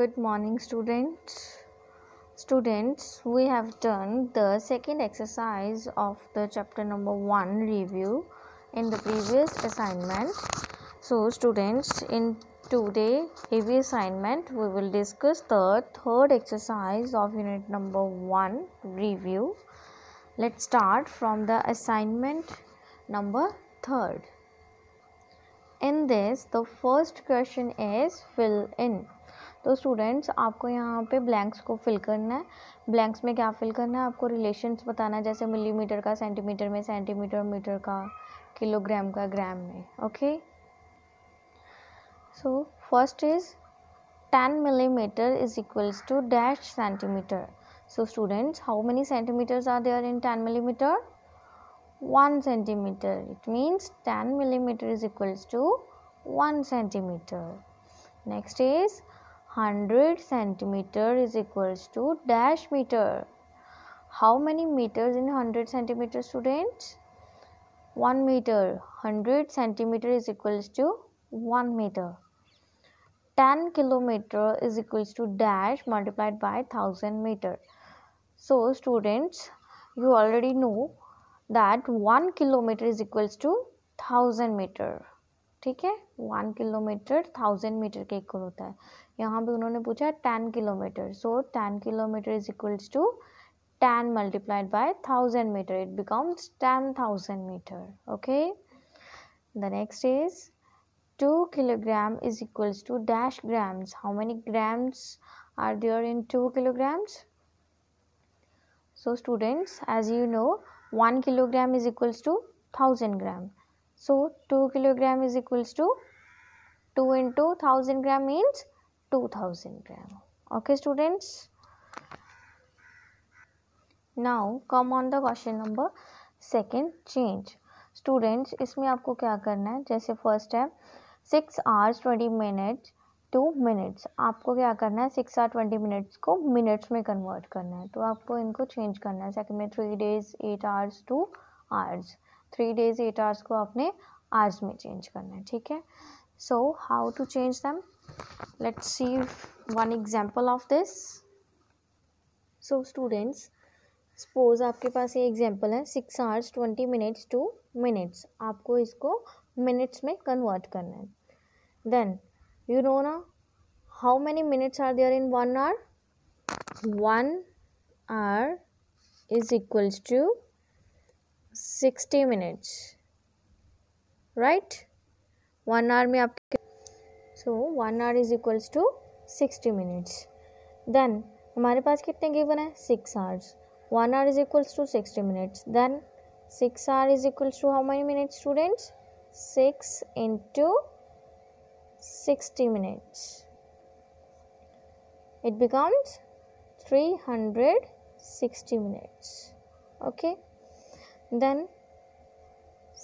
good morning students students we have done the second exercise of the chapter number 1 review in the previous assignment so students in today heavy assignment we will discuss the third exercise of unit number 1 review let's start from the assignment number 3rd in this the first question is fill in तो students आपको यहाँ पे blanks को fill करना है blanks में क्या fill करना है आपको रिलेशंस बताना है जैसे मिलीमीटर का सेंटीमीटर में सेंटीमीटर मीटर का किलोग्राम का ग्राम में okay so first is ten millimetre is equals to dash centimetre so students how many centimetres are there in ten millimetre one centimetre it means ten millimetre is equals to one centimetre next is 100 centimeter is equals to dash meter how many meters in 100 centimeter students 1 meter 100 centimeter is equals to 1 meter 10 kilometer is equals to dash multiplied by 1000 meter so students you already know that 1 kilometer is equals to 1000 meter ठीक है One kilometre thousand metre के equal होता है यहाँ पे उन्होंने पूछा ten kilometre so ten kilometre is equals to ten multiplied by thousand metre it becomes ten thousand metre okay the next is two kilogram is equals to dash grams how many grams are there in two kilograms so students as you know one kilogram is equals to thousand gram so two kilogram is equals to to into thousand gram means two thousand gram okay students now come on the question number second change students इसमें आपको क्या करना है जैसे first है six hours twenty minute to minutes आपको क्या करना है सिक्स आर ट्वेंटी मिनट्स को मिनट्स में कन्वर्ट करना है तो आपको इनको चेंज करना है सेकंड में three days eight hours to hours three days eight hours को आपने आवर्स में चेंज करना है ठीक है so how to change them let's see one example of this so students suppose आपके पास ये एग्जाम्पल है six hours twenty minutes to minutes आपको इसको मिनट्स में कन्वर्ट करना है देन यू नो ना how many minutes are there in one hour one hour is equals to sixty minutes right one hour में आपके so one hour is equals to sixty minutes then हमारे पास कितने given है six hours one hour is equals to sixty minutes then six hour is equals to how many minutes students six into sixty minutes it becomes 360 minutes okay then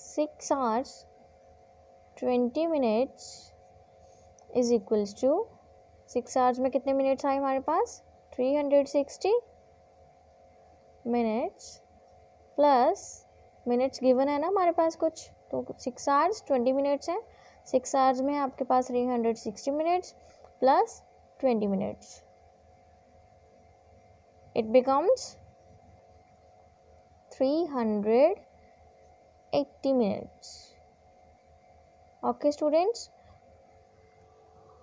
6 hours 20 minutes is equals to six hours में कितने minutes आए हमारे पास three hundred sixty minutes plus minutes given है ना हमारे पास कुछ तो सिक्स आवर्स ट्वेंटी मिनट्स हैं सिक्स आवर्स में आपके पास three hundred sixty minutes plus twenty minutes it becomes three hundred eighty minutes okay students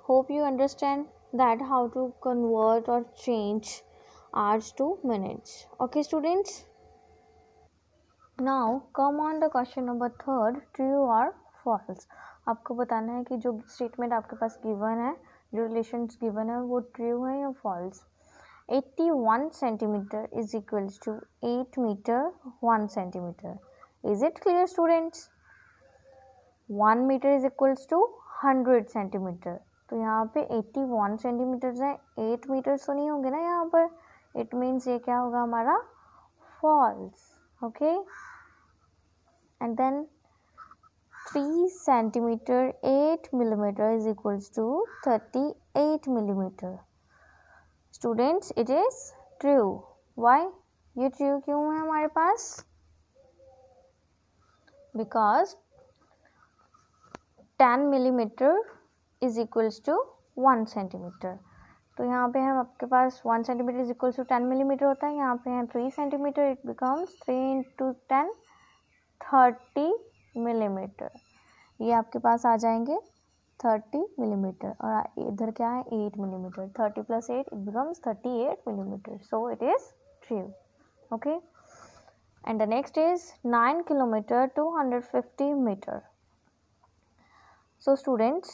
hope you understand that how to convert और change hours to minutes okay students now come on the question number third true और false आपको बताना है कि जो statement आपके पास given है जो रिलेशन गिवन है वो ट्रू है या false eighty one centimeter is equals to eight meter one centimeter is it clear students one meter is equals to hundred centimeter तो यहाँ पे 81 सेंटीमीटर्स हैं 8 मीटर्स तो नहीं होंगे ना यहाँ पर इट मीन्स ये क्या होगा हमारा false okay and then 3 centimeter 8 millimeter is equals to 38 millimeter students it is true why ये ट्रू क्यों है हमारे पास because 10 millimeter is equals to one centimeter तो यहाँ पे हम आपके पास one centimeter is equals to ten millimeter होता है यहाँ पे हैं three centimeter it becomes three into ten thirty millimeter ये आपके पास आ जाएंगे थर्टी मिलीमीटर और इधर क्या है eight millimeter thirty plus eight it becomes thirty eight millimeter so it is true okay and the next is nine kilometer two hundred fifty meter so students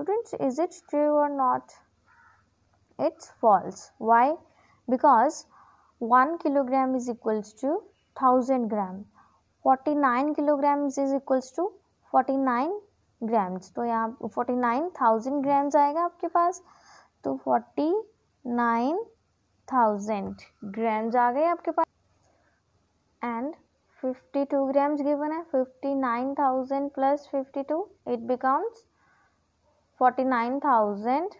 Students, is it true or not? It's false. Why? Because 1 kilogram is equals to 1000 gram. 49 kilograms is equals to 49 grams तो यहाँ forty nine thousand grams आएगा आपके पास तो forty nine thousand grams आ गए आपके पास and fifty two grams given है fifty nine thousand plus fifty two it becomes forty nine thousand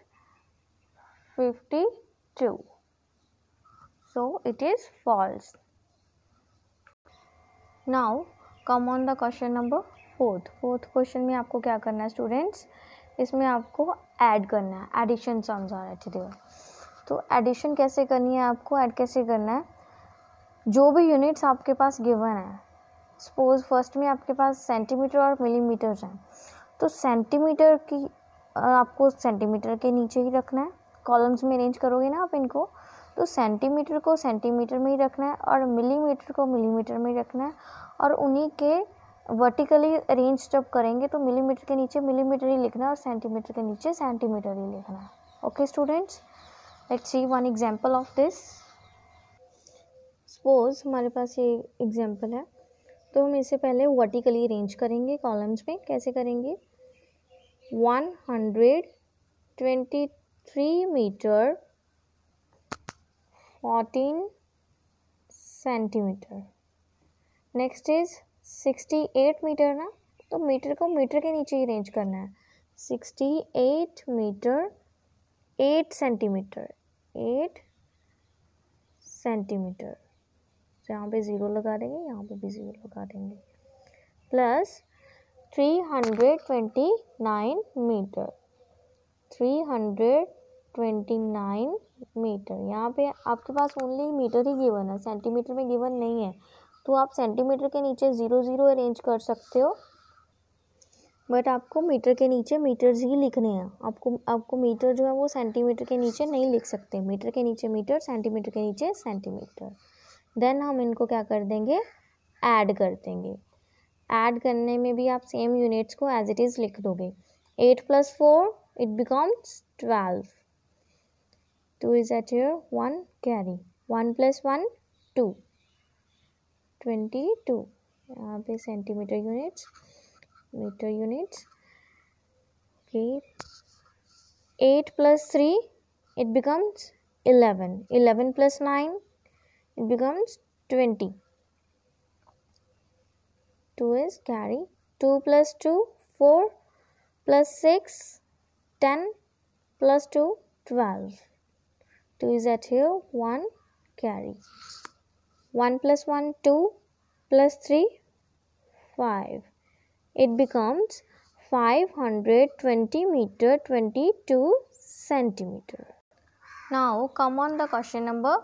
fifty two so it is false now come on the question number fourth fourth question में आपको क्या करना है students इसमें आपको add करना है एडिशन समझा आ रहे तो एडिशन कैसे करनी है आपको ऐड कैसे करना है जो भी यूनिट्स आपके पास गिवन है सपोज फर्स्ट में आपके पास सेंटीमीटर और मिलीमीटर हैं तो सेंटीमीटर की आपको सेंटीमीटर के नीचे ही रखना है कॉलम्स में अरेंज करोगे ना आप इनको तो सेंटीमीटर को सेंटीमीटर में ही रखना है और मिलीमीटर को मिलीमीटर में ही रखना है और उन्हीं के वर्टिकली अरेंज जब करेंगे तो मिलीमीटर के नीचे मिलीमीटर ही लिखना है और सेंटीमीटर के नीचे सेंटीमीटर ही लिखना है okay students let's see one example of this suppose हमारे पास ये एग्जाम्पल है तो हम इसे पहले वर्टिकली अरेंज करेंगे कॉलम्स में कैसे करेंगे one hundred twenty three meter fourteen centimeter next is sixty eight meter ना तो मीटर को मीटर के नीचे ही रेंज करना है sixty eight meter eight centimeter eight centimeter यहाँ पे ज़ीरो लगा देंगे यहाँ पे भी ज़ीरो लगा देंगे प्लस 329 मीटर 329 मीटर यहाँ पे आपके पास ओनली मीटर ही गिवन है सेंटीमीटर में गिवन नहीं है तो आप सेंटीमीटर के नीचे ज़ीरो ज़ीरो अरेंज कर सकते हो बट आपको मीटर के नीचे मीटर्स ही लिखने हैं आपको आपको मीटर जो है वो सेंटीमीटर के नीचे नहीं लिख सकते मीटर के नीचे मीटर सेंटीमीटर के नीचे सेंटीमीटर देन हम इनको क्या कर देंगे ऐड कर देंगे ऐड करने में भी आप सेम यूनिट्स को एज इट इज़ लिख दोगे eight plus four it becomes twelve two is eight your one carry one plus one two twenty two यहाँ पे centimeter units meter units okay eight plus three it becomes eleven eleven plus nine it becomes twenty 2 is carry. 2 plus 2, 4 plus 6, 10 plus 2, 12. 2 is at here, 1 carry. 1 plus 1, 2 plus 3, 5. It becomes 520 meter 22 centimeter. Now come on the question number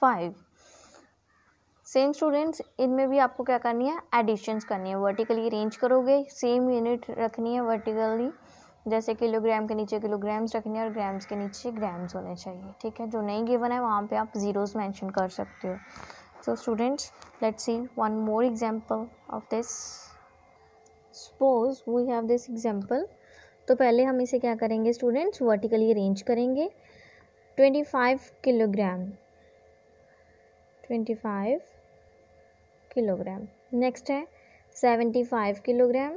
5. Same students इनमें भी आपको क्या करनी है additions करनी है vertically arrange करोगे same unit रखनी है वर्टिकली जैसे किलोग्राम के नीचे किलोग्राम्स रखनी है और ग्राम्स के नीचे ग्राम्स होने चाहिए ठीक है जो नहीं गिवन है वहाँ पे आप ज़ीरोज़ मेंशन कर सकते हो so students let see one more example of this suppose we have this example तो पहले हम इसे क्या करेंगे स्टूडेंट्स वर्टिकली अरेंज करेंगे twenty five kilogram twenty five kilogram next है seventy five kilogram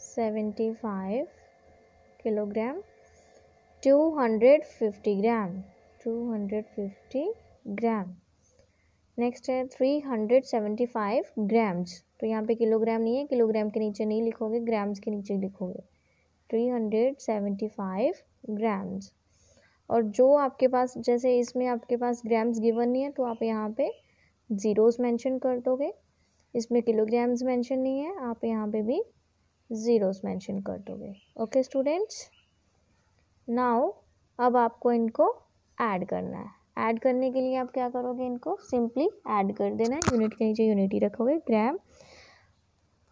seventy five kilogram two hundred fifty gram two hundred fifty gram next है three hundred seventy five grams तो यहाँ पे किलोग्राम नहीं है kilogram के नीचे नहीं लिखोगे ग्राम्स के नीचे लिखोगे three hundred seventy five grams और जो आपके पास जैसे इसमें आपके पास ग्राम्स गिवन नहीं है तो आप यहाँ पे ज़ीरोज़ मेंशन कर दोगे इसमें किलोग्राम्स मेंशन नहीं है आप यहाँ पे भी ज़ीरोज़ मेंशन कर दोगे ओके स्टूडेंट्स नाउ अब आपको इनको ऐड करना है ऐड करने के लिए आप क्या करोगे इनको सिंपली ऐड कर देना है यूनिट के नीचे यूनिट ही रखोगे gram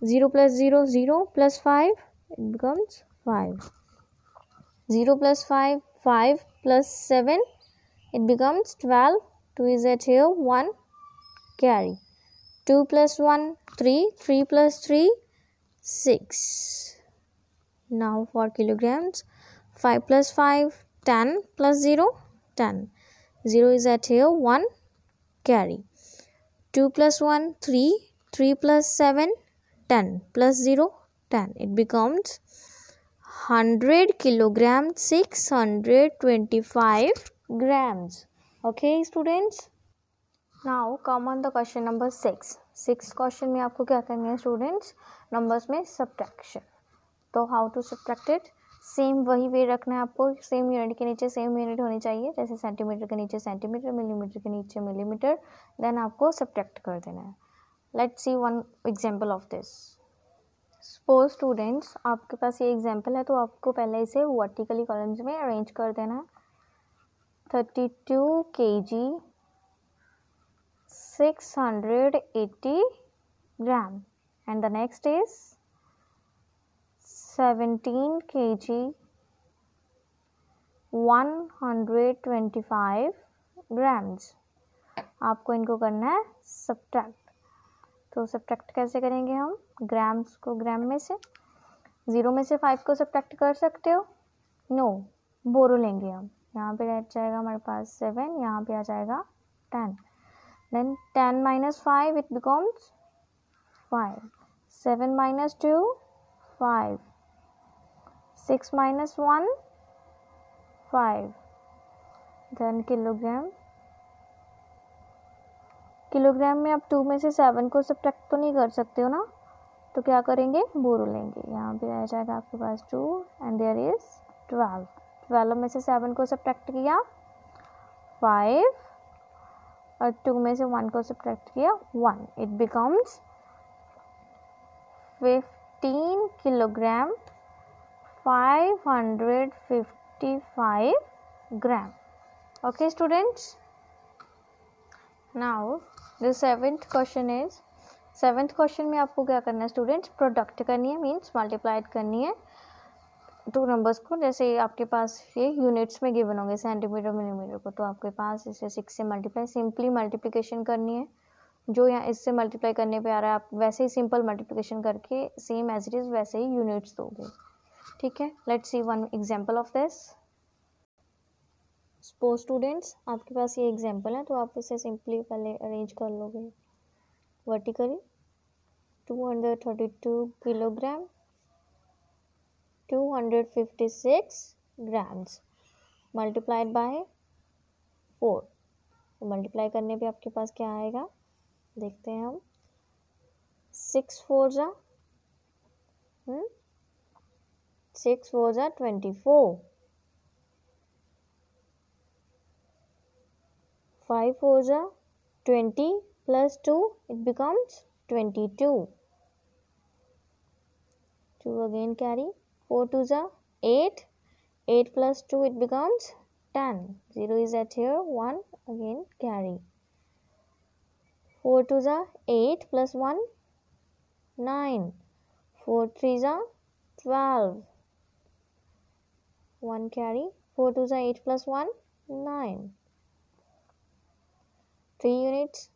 zero plus zero zero plus five it becomes five zero plus five five plus seven it becomes twelve two is eight here carry. 2 plus 1, 3. 3 plus 3, 6. Now for kilograms, 5 plus 5, 10 plus 0, 10. 0 is at here, 1, carry. 2 plus 1, 3. 3 plus 7, 10. Plus 0, 10. It becomes 100 kilograms, 625 grams. Okay, students. Now come on the question number six six question में आपको क्या करना है students numbers में subtraction तो how to subtract it same वही way रखना है आपको सेम यूनिट के नीचे सेम यूनिट होनी चाहिए जैसे सेंटीमीटर के नीचे सेंटीमीटर मिलीमीटर के नीचे मिलीमीटर देन आपको सब्ट्रैक्ट कर देना है let's see one example of this suppose students आपके पास ये एग्जाम्पल है तो आपको पहले इसे वर्टिकली कॉलम्स में अरेंज कर देना है thirty two K G 680 gram and the next is 17 kg 125 grams आपको इनको करना है सब्ट्रैक्ट तो सब्ट्रैक्ट कैसे करेंगे हम ग्राम्स को ग्राम में से ज़ीरो में से फाइव को सब्ट्रैक्ट कर सकते हो नो बोरो लेंगे हम यहाँ पे रह जाएगा हमारे पास सेवन यहाँ पे आ जाएगा ten Then 10 minus 5, it becomes 5. 7 minus 2, 5. 6 minus 1, 5. Then kilogram. Kilogram में आप टू में से सेवन को सब्ट्रैक्ट तो नहीं कर सकते हो ना तो क्या करेंगे बोरो लेंगे यहाँ पे रह जाएगा आपके पास two and there is twelve twelve में से सेवन को सब्ट्रैक्ट किया फाइव और टू में से वन को सब्ट्रैक्ट किया one it becomes fifteen kilogram five hundred fifty five gram okay students now the seventh question is seventh question में आपको क्या करना है स्टूडेंट्स प्रोडक्ट करनी है मीन्स मल्टीप्लाइड करनी है टू नंबर्स को जैसे आपके पास ये यूनिट्स में गिवन होंगे सेंटीमीटर मिलीमीटर को तो आपके पास इसे सिक्स से मल्टीप्लाई सिंपली मल्टीप्लिकेशन करनी है जो यहाँ इससे मल्टीप्लाई करने पे आ रहा है आप वैसे ही सिंपल मल्टीप्लिकेशन करके सेम एज इट इज़ वैसे ही यूनिट्स दोगे ठीक है let's see one example of this suppose students आपके पास ये एग्जांपल है तो आप इसे सिंपली पहले अरेंज कर लोगे vertically two hundred thirty two kilogram 256 grams multiplied by four तो मल्टीप्लाई करने पे आपके पास क्या आएगा देखते हैं हम सिक्स फोर ज़ा सिक्स फोर ज़ा ट्वेंटी फोर फाइव फोर ज़ा twenty plus two it becomes twenty two two again carry 4 to the 8. 8 plus 2 it becomes 10. 0 is at here 1 again carry. 4 to the 8 plus 1 9. 4 3 are 12. 1 carry. 4 to the 8 plus 1 9. 3 units.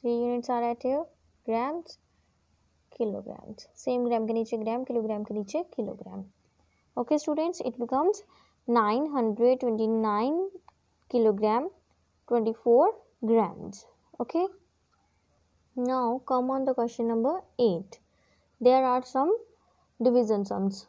3 units are at here grams kilogram same gram के नीचे gram kilogram के नीचे kilogram okay students it becomes nine nine hundred twenty kilogram twenty four grams okay now come on the question number eight there are some division sums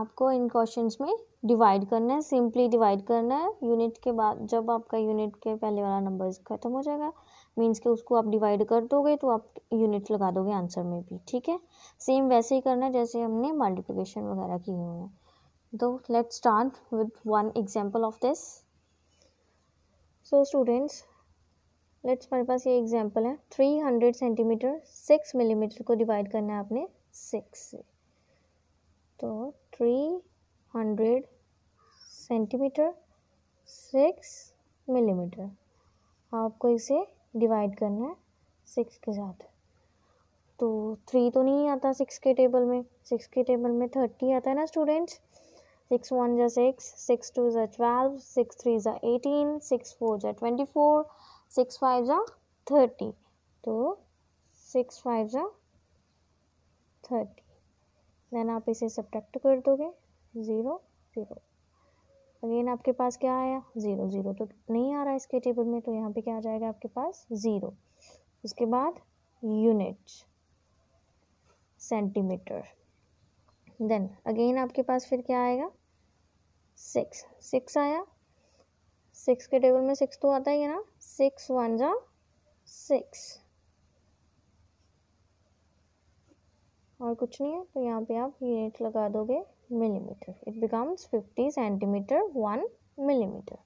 आपको इन question में divide करना है simply divide करना है unit के बाद जब आपका यूनिट के पहले वाला नंबर खत्म हो जाएगा मीन्स कि उसको आप डिवाइड कर दोगे तो आप यूनिट लगा दोगे आंसर में भी ठीक है सेम वैसे ही करना है जैसे हमने मल्टीप्लिकेशन वगैरह की हुई है तो let start with one example of this so students let's हमारे पास ये एग्जाम्पल है three hundred centimeter six millimeter को डिवाइड करना है आपने सिक्स से तो three hundred centimeter six millimeter आपको इसे डिवाइड करना है सिक्स के साथ तो थ्री तो नहीं आता सिक्स के टेबल में सिक्स के टेबल में थर्टी आता है ना स्टूडेंट्स सिक्स वन ज़ा सिक्स सिक्स टू ज़ा ट्वेल्व सिक्स थ्री ज़ा एटीन सिक्स फोर ज़ा ट्वेंटी फोर सिक्स फाइव ज़ा थर्टी तो सिक्स फाइव ज़ा थर्टी देन आप इसे सब्ट्रैक्ट कर दोगे ज़ीरो ज़ीरो अगेन आपके पास क्या आया ज़ीरो ज़ीरो तो नहीं आ रहा है इसके टेबल में तो यहाँ पे क्या आ जाएगा आपके पास ज़ीरो उसके बाद यूनिट सेंटीमीटर देन अगेन आपके पास फिर क्या आएगा सिक्स सिक्स आया सिक्स के टेबल में सिक्स तो आता ही है ना सिक्स वन जा सिक्स और कुछ नहीं है तो यहाँ पे आप यूनिट लगा दोगे millimeter. It becomes 50 centimeter 1 millimeter.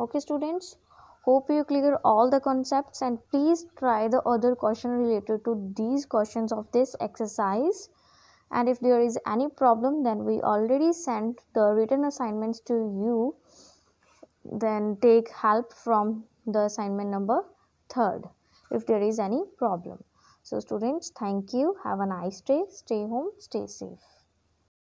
Okay students, hope you clear all the concepts and please try the other question related to these questions of this exercise. And if there is any problem then we already sent the written assignments to you. Then take help from the assignment number third if there is any problem. So students, thank you. Have a nice day. Stay home. Stay safe.